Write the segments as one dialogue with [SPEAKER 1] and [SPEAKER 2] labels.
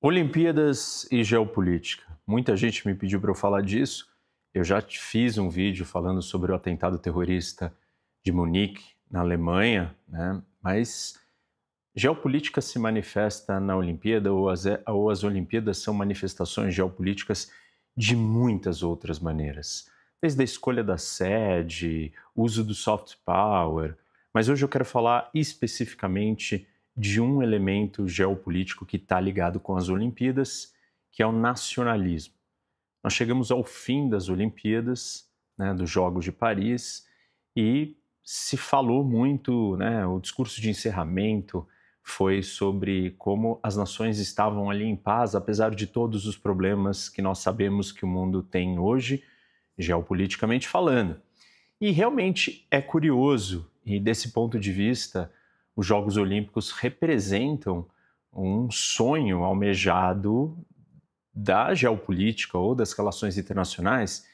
[SPEAKER 1] Olimpíadas e geopolítica. Muita gente me pediu para eu falar disso. Eu já fiz um vídeo falando sobre o atentado terrorista de Munique, na Alemanha, né? mas geopolítica se manifesta na Olimpíada ou as, ou as Olimpíadas são manifestações geopolíticas de muitas outras maneiras, desde a escolha da sede, uso do soft power. Mas hoje eu quero falar especificamente de um elemento geopolítico que está ligado com as Olimpíadas, que é o nacionalismo. Nós chegamos ao fim das Olimpíadas, né, dos Jogos de Paris, e se falou muito, né, o discurso de encerramento foi sobre como as nações estavam ali em paz, apesar de todos os problemas que nós sabemos que o mundo tem hoje, geopoliticamente falando. E realmente é curioso, e desse ponto de vista, os Jogos Olímpicos representam um sonho almejado da geopolítica ou das relações internacionais,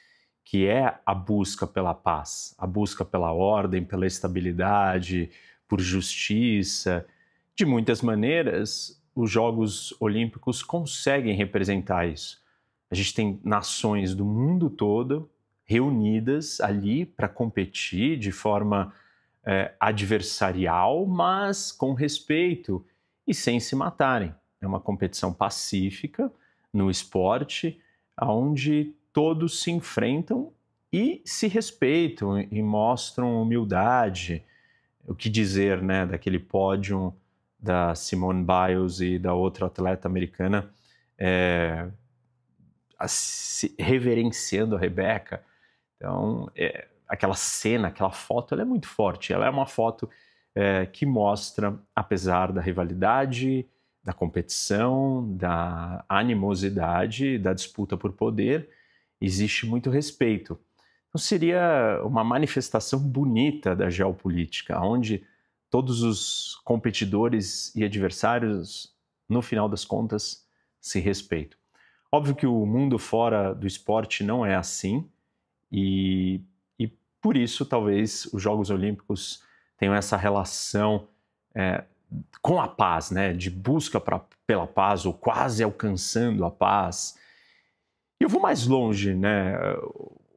[SPEAKER 1] que é a busca pela paz, a busca pela ordem, pela estabilidade, por justiça. De muitas maneiras, os Jogos Olímpicos conseguem representar isso. A gente tem nações do mundo todo reunidas ali para competir de forma é, adversarial, mas com respeito e sem se matarem. É uma competição pacífica no esporte, onde todos se enfrentam e se respeitam e mostram humildade. O que dizer né, daquele pódio da Simone Biles e da outra atleta americana é, reverenciando a Rebeca? Então, é, aquela cena, aquela foto, ela é muito forte. Ela é uma foto é, que mostra, apesar da rivalidade, da competição, da animosidade, da disputa por poder, existe muito respeito. Então seria uma manifestação bonita da geopolítica, onde todos os competidores e adversários, no final das contas, se respeitam. Óbvio que o mundo fora do esporte não é assim, e por isso, talvez os Jogos Olímpicos tenham essa relação é, com a paz, né? De busca pra, pela paz ou quase alcançando a paz. E eu vou mais longe, né?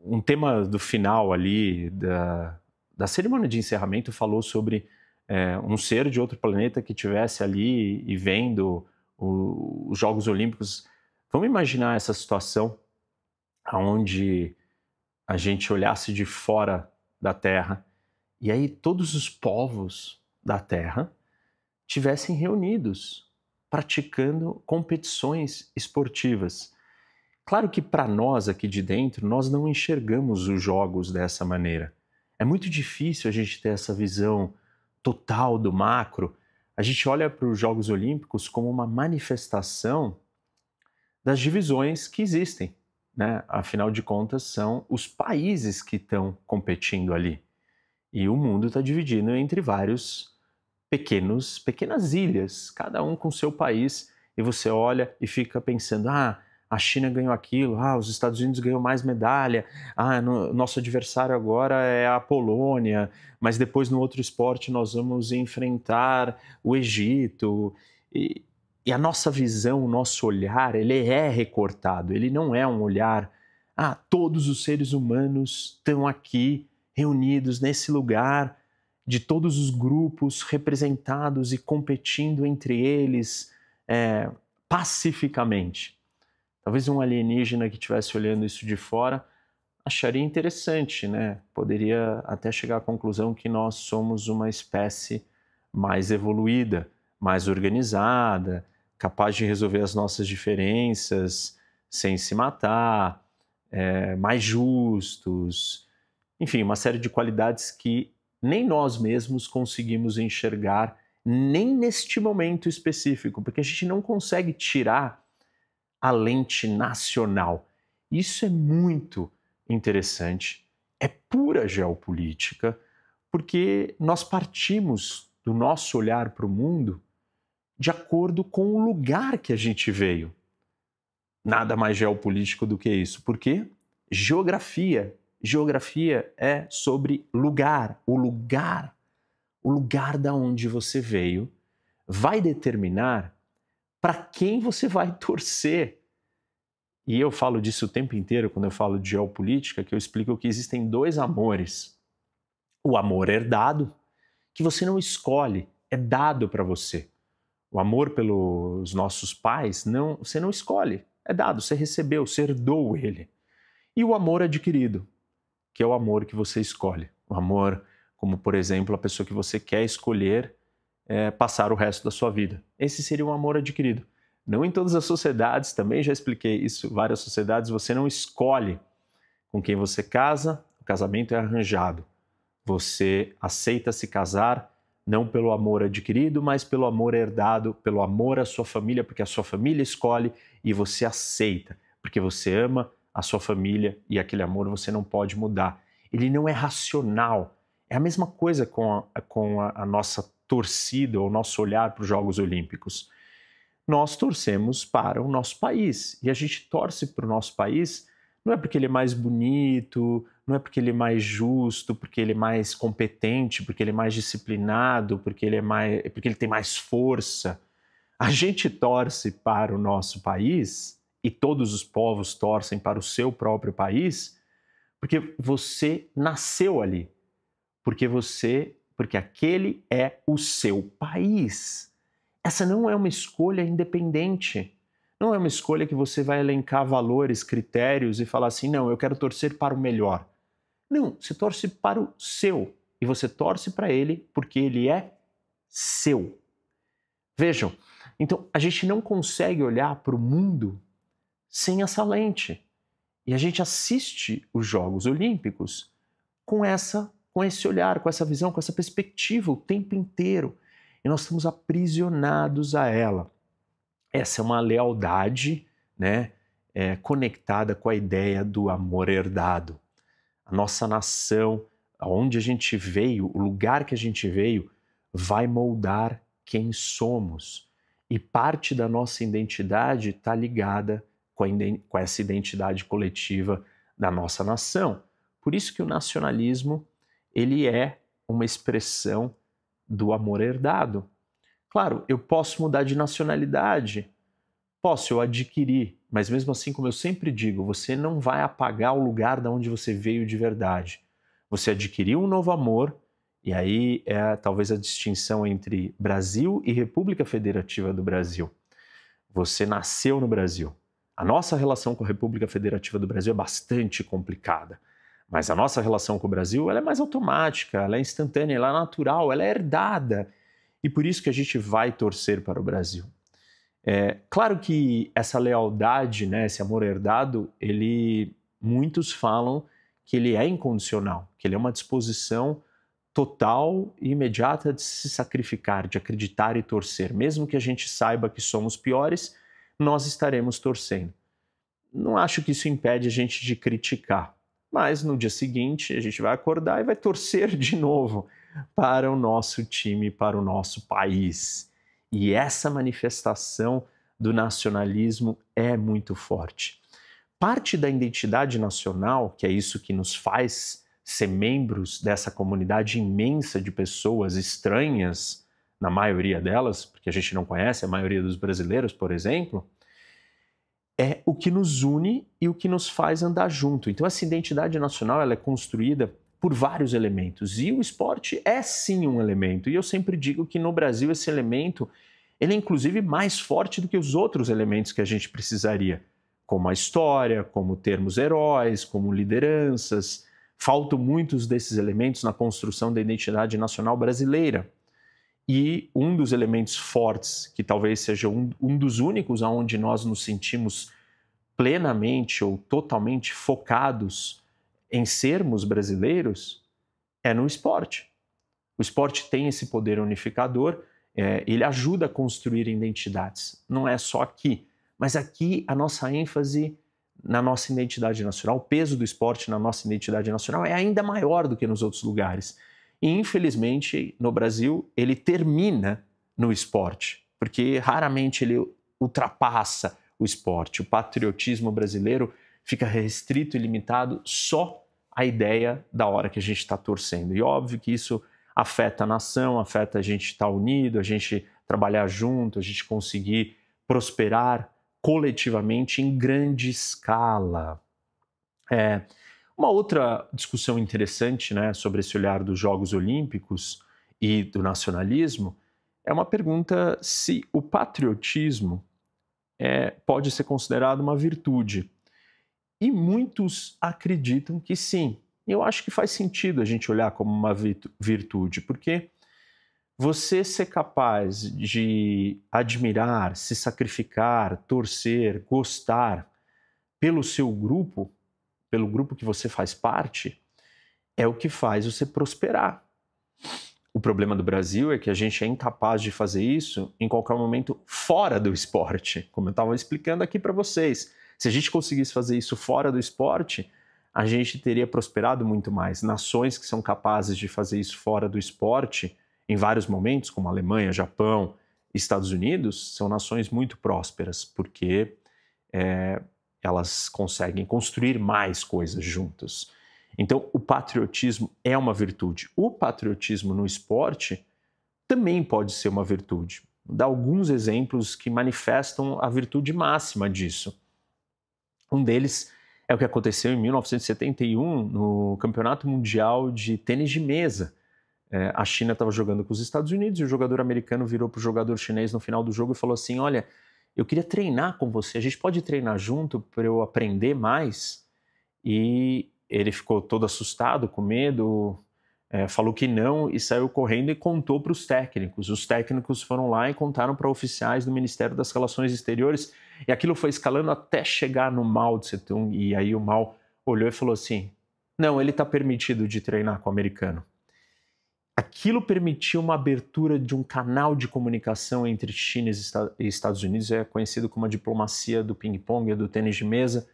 [SPEAKER 1] Um tema do final ali da, da cerimônia de encerramento falou sobre é, um ser de outro planeta que tivesse ali e vendo o, os Jogos Olímpicos. Vamos imaginar essa situação onde a gente olhasse de fora da terra e aí todos os povos da terra tivessem reunidos praticando competições esportivas. Claro que para nós aqui de dentro, nós não enxergamos os jogos dessa maneira. É muito difícil a gente ter essa visão total do macro. A gente olha para os Jogos Olímpicos como uma manifestação das divisões que existem. Né? Afinal de contas, são os países que estão competindo ali. E o mundo está dividido entre vários pequenos, pequenas ilhas, cada um com seu país. E você olha e fica pensando: ah, a China ganhou aquilo, ah, os Estados Unidos ganhou mais medalha, ah, no, nosso adversário agora é a Polônia, mas depois no outro esporte nós vamos enfrentar o Egito. E, e a nossa visão, o nosso olhar, ele é recortado, ele não é um olhar, ah, todos os seres humanos estão aqui reunidos nesse lugar, de todos os grupos representados e competindo entre eles é, pacificamente. Talvez um alienígena que estivesse olhando isso de fora acharia interessante, né? Poderia até chegar à conclusão que nós somos uma espécie mais evoluída, mais organizada, capaz de resolver as nossas diferenças sem se matar, é, mais justos, enfim, uma série de qualidades que nem nós mesmos conseguimos enxergar, nem neste momento específico, porque a gente não consegue tirar a lente nacional. Isso é muito interessante, é pura geopolítica, porque nós partimos do nosso olhar para o mundo de acordo com o lugar que a gente veio. Nada mais geopolítico do que isso. Por quê? Geografia. Geografia é sobre lugar. O lugar, o lugar da onde você veio, vai determinar para quem você vai torcer. E eu falo disso o tempo inteiro quando eu falo de geopolítica, que eu explico que existem dois amores. O amor herdado, que você não escolhe, é dado para você. O amor pelos nossos pais, não, você não escolhe. É dado, você recebeu, você herdou ele. E o amor adquirido, que é o amor que você escolhe. O amor, como por exemplo, a pessoa que você quer escolher é, passar o resto da sua vida. Esse seria um amor adquirido. Não em todas as sociedades, também já expliquei isso, várias sociedades você não escolhe com quem você casa, o casamento é arranjado. Você aceita se casar não pelo amor adquirido, mas pelo amor herdado, pelo amor à sua família, porque a sua família escolhe e você aceita, porque você ama a sua família e aquele amor você não pode mudar. Ele não é racional. É a mesma coisa com a, com a, a nossa torcida, o nosso olhar para os Jogos Olímpicos. Nós torcemos para o nosso país e a gente torce para o nosso país não é porque ele é mais bonito, não é porque ele é mais justo, porque ele é mais competente, porque ele é mais disciplinado, porque ele é mais, porque ele tem mais força. A gente torce para o nosso país e todos os povos torcem para o seu próprio país, porque você nasceu ali, porque você, porque aquele é o seu país. Essa não é uma escolha independente. Não é uma escolha que você vai elencar valores, critérios e falar assim, não, eu quero torcer para o melhor. Não, você torce para o seu e você torce para ele porque ele é seu. Vejam, então a gente não consegue olhar para o mundo sem essa lente. E a gente assiste os Jogos Olímpicos com essa com esse olhar, com essa visão, com essa perspectiva o tempo inteiro. E nós estamos aprisionados a ela. Essa é uma lealdade, né, é, conectada com a ideia do amor herdado a nossa nação, aonde a gente veio, o lugar que a gente veio, vai moldar quem somos. E parte da nossa identidade está ligada com, com essa identidade coletiva da nossa nação. Por isso que o nacionalismo ele é uma expressão do amor herdado. Claro, eu posso mudar de nacionalidade, Posso eu adquirir, mas mesmo assim, como eu sempre digo, você não vai apagar o lugar da onde você veio de verdade. Você adquiriu um novo amor, e aí é talvez a distinção entre Brasil e República Federativa do Brasil. Você nasceu no Brasil. A nossa relação com a República Federativa do Brasil é bastante complicada. Mas a nossa relação com o Brasil ela é mais automática, ela é instantânea, ela é natural, ela é herdada. E por isso que a gente vai torcer para o Brasil. É, claro que essa lealdade, né, esse amor herdado, ele muitos falam que ele é incondicional, que ele é uma disposição total e imediata de se sacrificar, de acreditar e torcer. Mesmo que a gente saiba que somos piores, nós estaremos torcendo. Não acho que isso impede a gente de criticar, mas no dia seguinte a gente vai acordar e vai torcer de novo para o nosso time, para o nosso país. E essa manifestação do nacionalismo é muito forte. Parte da identidade nacional, que é isso que nos faz ser membros dessa comunidade imensa de pessoas estranhas, na maioria delas, porque a gente não conhece a maioria dos brasileiros, por exemplo, é o que nos une e o que nos faz andar junto. Então essa identidade nacional ela é construída por vários elementos. E o esporte é sim um elemento. E eu sempre digo que no Brasil esse elemento ele é inclusive mais forte do que os outros elementos que a gente precisaria, como a história, como termos heróis, como lideranças. Faltam muitos desses elementos na construção da identidade nacional brasileira. E um dos elementos fortes, que talvez seja um, um dos únicos aonde nós nos sentimos plenamente ou totalmente focados em sermos brasileiros é no esporte. O esporte tem esse poder unificador, é, ele ajuda a construir identidades. Não é só aqui, mas aqui a nossa ênfase na nossa identidade nacional, o peso do esporte na nossa identidade nacional é ainda maior do que nos outros lugares. E infelizmente no Brasil ele termina no esporte, porque raramente ele ultrapassa o esporte. O patriotismo brasileiro fica restrito e limitado só à ideia da hora que a gente está torcendo. E óbvio que isso afeta a nação, afeta a gente estar tá unido, a gente trabalhar junto, a gente conseguir prosperar coletivamente em grande escala. É, uma outra discussão interessante né, sobre esse olhar dos Jogos Olímpicos e do nacionalismo é uma pergunta se o patriotismo é, pode ser considerado uma virtude. E muitos acreditam que sim. Eu acho que faz sentido a gente olhar como uma virtude, porque você ser capaz de admirar, se sacrificar, torcer, gostar pelo seu grupo, pelo grupo que você faz parte, é o que faz você prosperar. O problema do Brasil é que a gente é incapaz de fazer isso em qualquer momento fora do esporte, como eu estava explicando aqui para vocês. Se a gente conseguisse fazer isso fora do esporte, a gente teria prosperado muito mais. Nações que são capazes de fazer isso fora do esporte, em vários momentos, como Alemanha, Japão, Estados Unidos, são nações muito prósperas, porque é, elas conseguem construir mais coisas juntas. Então, o patriotismo é uma virtude. O patriotismo no esporte também pode ser uma virtude. Dá alguns exemplos que manifestam a virtude máxima disso. Um deles é o que aconteceu em 1971 no Campeonato Mundial de Tênis de Mesa. É, a China estava jogando com os Estados Unidos e o jogador americano virou para o jogador chinês no final do jogo e falou assim: Olha, eu queria treinar com você, a gente pode treinar junto para eu aprender mais? E ele ficou todo assustado, com medo, é, falou que não e saiu correndo e contou para os técnicos. Os técnicos foram lá e contaram para oficiais do Ministério das Relações Exteriores e aquilo foi escalando até chegar no Mao Tse Tung. E aí o Mao olhou e falou assim: não, ele está permitido de treinar com o americano. Aquilo permitiu uma abertura de um canal de comunicação entre China e Estados Unidos, é conhecido como a diplomacia do ping-pong, e do tênis de mesa.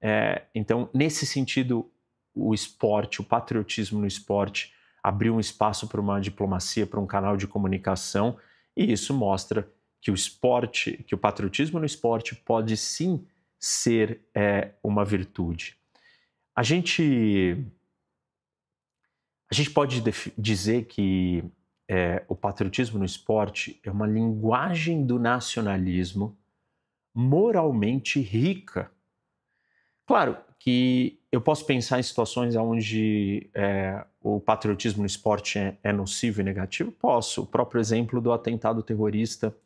[SPEAKER 1] É, então, nesse sentido, o esporte, o patriotismo no esporte, abriu um espaço para uma diplomacia, para um canal de comunicação, e isso mostra que o esporte, que o patriotismo no esporte pode sim ser é, uma virtude. A gente, a gente pode dizer que é, o patriotismo no esporte é uma linguagem do nacionalismo moralmente rica. Claro que eu posso pensar em situações onde é, o patriotismo no esporte é, é, nocivo e negativo? Posso. O próprio exemplo do atentado terrorista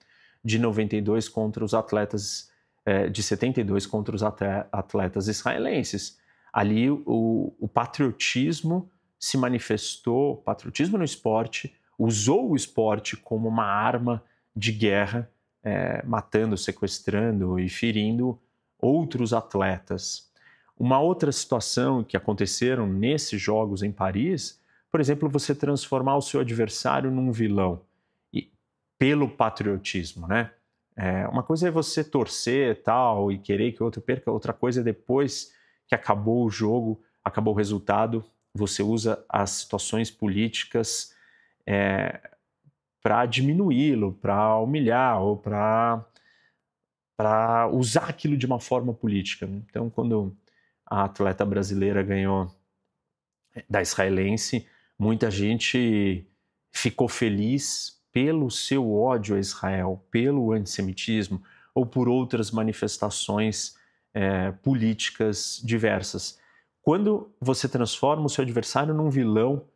[SPEAKER 1] de 92 contra os atletas, é, de 72 contra os atletas israelenses. Ali o, o patriotismo se manifestou, o patriotismo no esporte usou o esporte como uma arma de guerra, é, matando, sequestrando e ferindo outros atletas. Uma outra situação que aconteceram nesses jogos em Paris, por exemplo, você transformar o seu adversário num vilão e pelo patriotismo, né? É, uma coisa é você torcer tal e querer que o outro perca, outra coisa é depois que acabou o jogo, acabou o resultado, você usa as situações políticas é, para diminuí-lo, para humilhar ou para para usar aquilo de uma forma política. Então, quando a atleta brasileira ganhou eh, da israelense, muita gente ficou feliz pelo seu ódio a Israel, pelo antissemitismo ou por outras manifestações é, políticas diversas. Quando você transforma o seu adversário num vilão,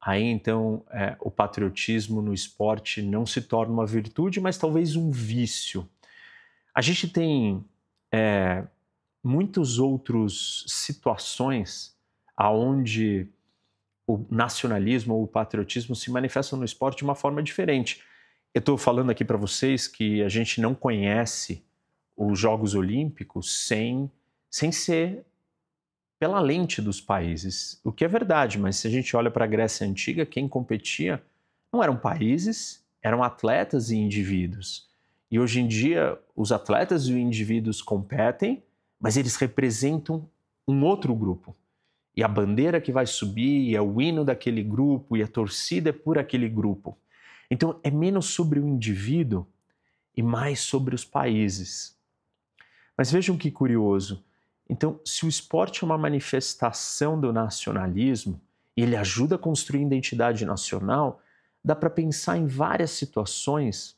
[SPEAKER 1] aí então é, o patriotismo no esporte não se torna uma virtude, mas talvez um vício. A gente tem é, muitos outros situações aonde o nacionalismo ou o patriotismo se manifestam no esporte de uma forma diferente. Eu estou falando aqui para vocês que a gente não conhece os Jogos Olímpicos sem, sem ser pela lente dos países, o que é verdade, mas se a gente olha para a Grécia Antiga, quem competia não eram países, eram atletas e indivíduos. E hoje em dia, os atletas e os indivíduos competem, mas eles representam um outro grupo. E a bandeira que vai subir, é o hino daquele grupo, e a torcida é por aquele grupo. Então é menos sobre o indivíduo e mais sobre os países. Mas vejam que curioso. Então, se o esporte é uma manifestação do nacionalismo e ele ajuda a construir identidade nacional, dá para pensar em várias situações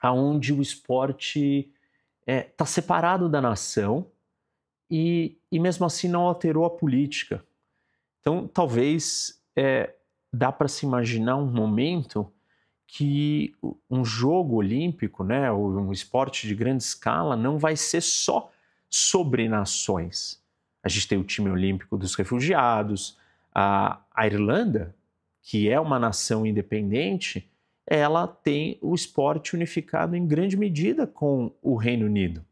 [SPEAKER 1] aonde o esporte está é, tá separado da nação e, e mesmo assim não alterou a política. Então, talvez é, dá para se imaginar um momento que um jogo olímpico, né, um esporte de grande escala, não vai ser só sobre nações. A gente tem o time olímpico dos refugiados, a, a Irlanda, que é uma nação independente, ela tem o esporte unificado em grande medida com o Reino Unido.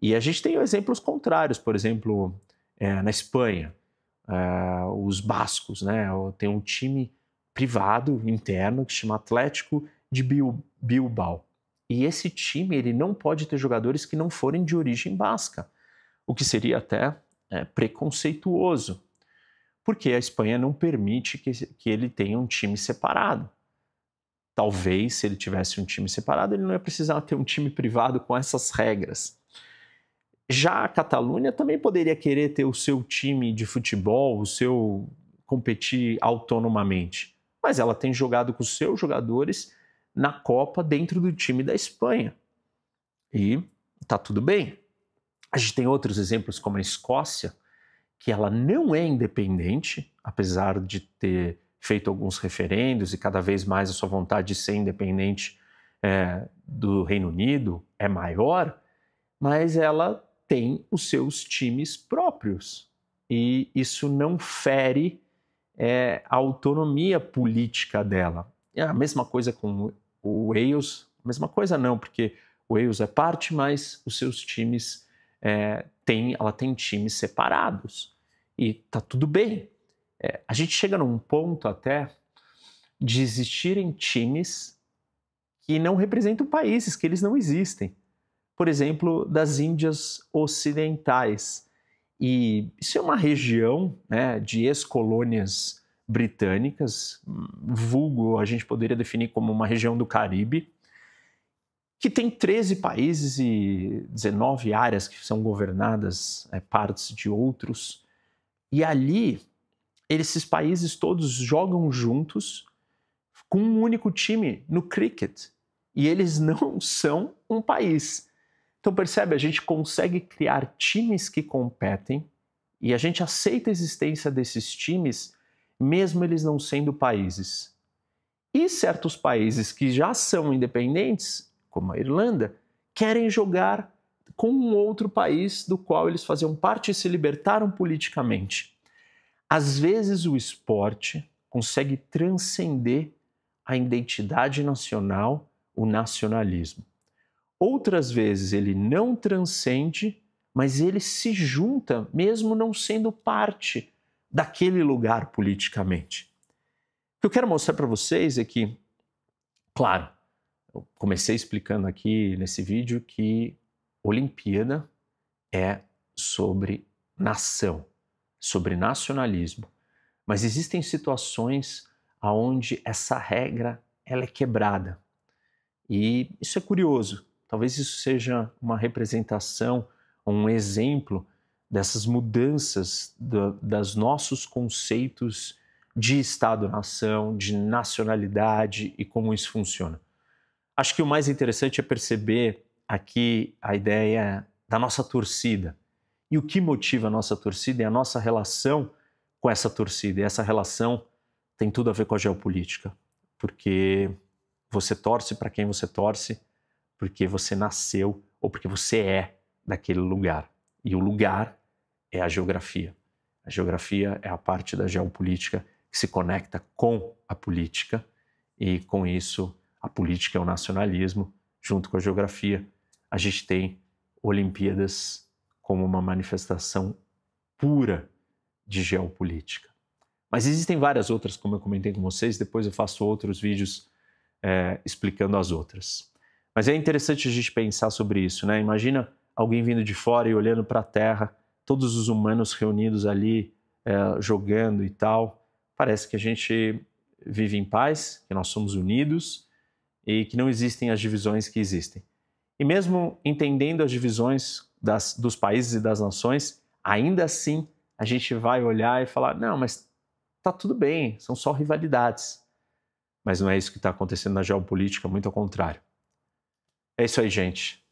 [SPEAKER 1] E a gente tem exemplos contrários, por exemplo, é, na Espanha, é, os bascos, né? Tem um time privado interno que se chama Atlético de Bilbao. E esse time ele não pode ter jogadores que não forem de origem basca, o que seria até é, preconceituoso, porque a Espanha não permite que, que ele tenha um time separado. Talvez, se ele tivesse um time separado, ele não ia precisar ter um time privado com essas regras. Já a Catalunha também poderia querer ter o seu time de futebol, o seu competir autonomamente, mas ela tem jogado com os seus jogadores na Copa dentro do time da Espanha. E tá tudo bem. A gente tem outros exemplos como a Escócia, que ela não é independente, apesar de ter feito alguns referendos e cada vez mais a sua vontade de ser independente é, do Reino Unido é maior, mas ela tem os seus times próprios e isso não fere é, a autonomia política dela. É a mesma coisa com o Wales, mesma coisa não, porque o Wales é parte, mas os seus times é, têm, ela tem times separados e tá tudo bem, é, a gente chega num ponto até de existirem times que não representam países, que eles não existem. Por exemplo, das Índias Ocidentais. E isso é uma região né, de ex-colônias britânicas, vulgo a gente poderia definir como uma região do Caribe, que tem 13 países e 19 áreas que são governadas, é, partes de outros. E ali esses países todos jogam juntos com um único time no cricket. E eles não são um país. Então percebe, a gente consegue criar times que competem e a gente aceita a existência desses times mesmo eles não sendo países. E certos países que já são independentes, como a Irlanda, querem jogar com um outro país do qual eles faziam parte e se libertaram politicamente. Às vezes o esporte consegue transcender a identidade nacional, o nacionalismo. Outras vezes ele não transcende, mas ele se junta, mesmo não sendo parte daquele lugar politicamente. O que eu quero mostrar para vocês é que, claro, eu comecei explicando aqui nesse vídeo que Olimpíada é sobre nação, sobre nacionalismo, mas existem situações onde essa regra ela é quebrada. E isso é curioso. Talvez isso seja uma representação, um exemplo dessas mudanças do, das nossos conceitos de Estado-nação, de nacionalidade e como isso funciona. Acho que o mais interessante é perceber aqui a ideia da nossa torcida. E o que motiva a nossa torcida é a nossa relação com essa torcida. E essa relação tem tudo a ver com a geopolítica, porque você torce para quem você torce, porque você nasceu ou porque você é daquele lugar. E o lugar é a geografia. A geografia é a parte da geopolítica que se conecta com a política, e com isso a política é o nacionalismo, junto com a geografia. A gente tem Olimpíadas como uma manifestação pura de geopolítica. Mas existem várias outras, como eu comentei com vocês, depois eu faço outros vídeos é, explicando as outras. Mas é interessante a gente pensar sobre isso, né? Imagina alguém vindo de fora e olhando para a Terra, todos os humanos reunidos ali, é, jogando e tal. Parece que a gente vive em paz, que nós somos unidos e que não existem as divisões que existem. E mesmo entendendo as divisões das, dos países e das nações, ainda assim a gente vai olhar e falar: não, mas tá tudo bem, são só rivalidades. Mas não é isso que está acontecendo na geopolítica, muito ao contrário. É isso aí, gente.